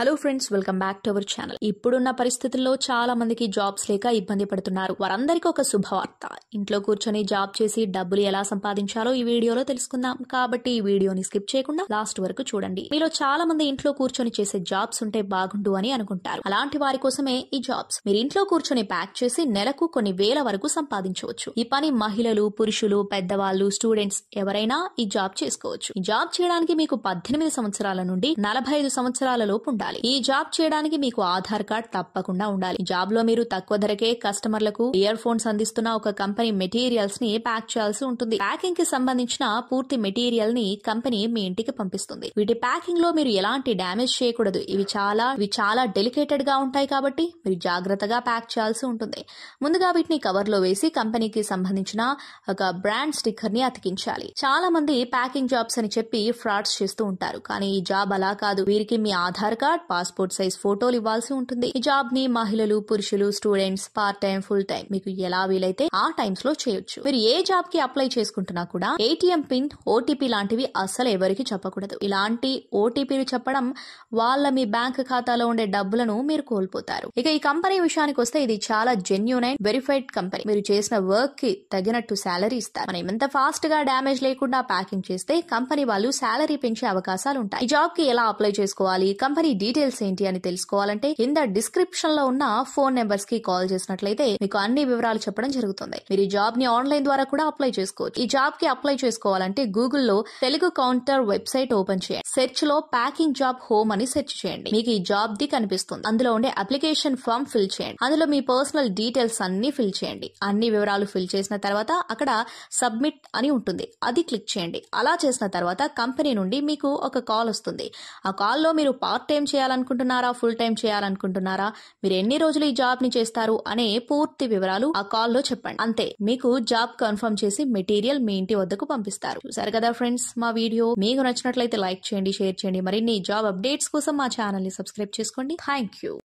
hello friends welcome back to our channel ఇప్పుడున్న పరిస్థితుల్లో చాలా మందికి జాబ్స్ లేక ఇబ్బంది పడుతున్నారు వారందరికీ ఒక శుభవార్త ఇంట్లో కూర్చొని జాబ్ చేసి డబ్బులు ఎలా సంపాదించాలో ఈ వీడియోలో తెలుసుకుందాం కాబట్టి ఈ వీడియోని స్కిప్ చేయకుండా లాస్ట్ వరకు చూడండి మీలో చాలా మంది ఇంట్లో కూర్చొని చేసే జాబ్స్ ఉంటే బాగుండు అని అనుకుంటారు అలాంటి వారి కోసమే ఈ జాబ్స్ మీరు ఇంట్లో కూర్చొని ప్యాక్ చేసి నెలకు కొన్ని వేల వరకు సంపాదించవచ్చు ఈ పని మహిళలు పురుషులు పెద్దవాళ్ళు స్టూడెంట్స్ ఎవరైనా ఈ జాబ్ చేసుకోవచ్చు ఈ జాబ్ చేయడానికి మీకు పద్దెనిమిది సంవత్సరాల నుండి నలభై ఐదు సంవత్సరాల లోపు ఉండాలి ఉండాలి ఈ జాబ్ చేయడానికి మీకు ఆధార్ కార్డ్ తప్పకుండా ఉండాలి జాబ్ లో మీరు తక్కువ ధరకే కస్టమర్లకు ఇయర్ ఫోన్స్ అందిస్తున్న ఒక కంపెనీ మెటీరియల్స్ ని ప్యాక్ చేయాల్సి ఉంటుంది ప్యాకింగ్ కి సంబంధించిన పూర్తి మెటీరియల్ ని కంపెనీ మీ ఇంటికి పంపిస్తుంది వీటి ప్యాకింగ్ లో మీరు ఎలాంటి డ్యామేజ్ చేయకూడదు ఇవి చాలా ఇవి చాలా డెలికేటెడ్ గా ఉంటాయి కాబట్టి మీరు జాగ్రత్తగా ప్యాక్ చేయాల్సి ఉంటుంది ముందుగా వీటిని కవర్ లో వేసి కంపెనీకి సంబంధించిన ఒక బ్రాండ్ స్టిక్కర్ ని అతికించాలి చాలా మంది ప్యాకింగ్ జాబ్స్ అని చెప్పి ఫ్రాడ్స్ చేస్తూ ఉంటారు కానీ ఈ జాబ్ అలా కాదు వీరికి మీ Aadhaar card card passport size ఫోటోలు ఇవ్వాల్సి ఉంటుంది ఈ జాబ్ ని మహిళలు పురుషులు students part time full time మీకు ఎలా వీలైతే ఆ టైమ్స్ లో చేయొచ్చు మీరు ఏ జాబ్ కి అప్లై చేసుకుంటున్నా కూడా ఏటీఎం పిన్ ఓటీపీ లాంటివి అసలు ఎవరికి చెప్పకూడదు ఇలాంటి ఓటీపీలు చెప్పడం వాళ్ళ మీ బ్యాంక్ ఖాతాలో ఉండే డబ్బులను మీరు కోల్పోతారు ఇక ఈ కంపెనీ విషయానికి వస్తే ఇది చాలా జెన్యున్ అండ్ వెరిఫైడ్ కంపెనీ మీరు చేసిన వర్క్ కి తగినట్టు శాలరీ ఇస్తారు మనం ఎంత ఫాస్ట్ గా డామేజ్ లేకుండా ప్యాకింగ్ చేస్తే కంపెనీ వాళ్ళు శాలరీ పెంచే అవకాశాలు ఉంటాయి ఈ జాబ్ కి ఎలా అప్లై చేసుకోవాలి కంపెనీ డీటెయిల్స్ ఏంటి అని తెలుసుకోవాలంటే కింద డిస్క్రిప్షన్ లో ఉన్న ఫోన్ నెంబర్స్ కి కాల్ చేసినట్లయితే మీకు అన్ని వివరాలు చెప్పడం జరుగుతుంది మీరు ఈ జాబ్ ని ఆన్లైన్ ద్వారా కూడా అప్లై చేసుకోవచ్చు ఈ జాబ్ కి అప్లై చేసుకోవాలంటే గూగుల్లో తెలుగు కౌంటర్ వెబ్సైట్ ఓపెన్ చేయండి సెర్చ్ లో ప్యాకింగ్ జాబ్ హోమ్ అని సెర్చ్ చేయండి మీకు ఈ జాబ్ ది కనిపిస్తుంది అందులో ఉండే అప్లికేషన్ ఫామ్ ఫిల్ చేయండి అందులో మీ పర్సనల్ డీటెయిల్స్ అన్ని ఫిల్ చేయండి అన్ని వివరాలు ఫిల్ చేసిన తర్వాత అక్కడ సబ్మిట్ అని ఉంటుంది అది క్లిక్ చేయండి అలా చేసిన తర్వాత కంపెనీ నుండి మీకు ఒక కాల్ వస్తుంది ఆ కాల్లో మీరు పార్ట్ టైం చేయాలనుకుంటున్నారా ఫుల్ టైం చేయాలనుకుంటున్నారా మీరు ఎన్ని రోజులు ఈ జాబ్ ని చేస్తారు అనే పూర్తి వివరాలు ఆ కాల్లో చెప్పండి అంతే మీకు జాబ్ కన్ఫర్మ్ చేసి మెటీరియల్ మీ ఇంటి వద్దకు పంపిస్తారు చూసారు కదా ఫ్రెండ్స్ మా వీడియో మీకు నచ్చినట్లయితే లైక్ చేయండి షేర్ చేయండి మరిన్ని జాబ్ అప్డేట్స్ కోసం మా ఛానల్ ని సబ్స్క్రైబ్ చేసుకోండి థ్యాంక్ యూ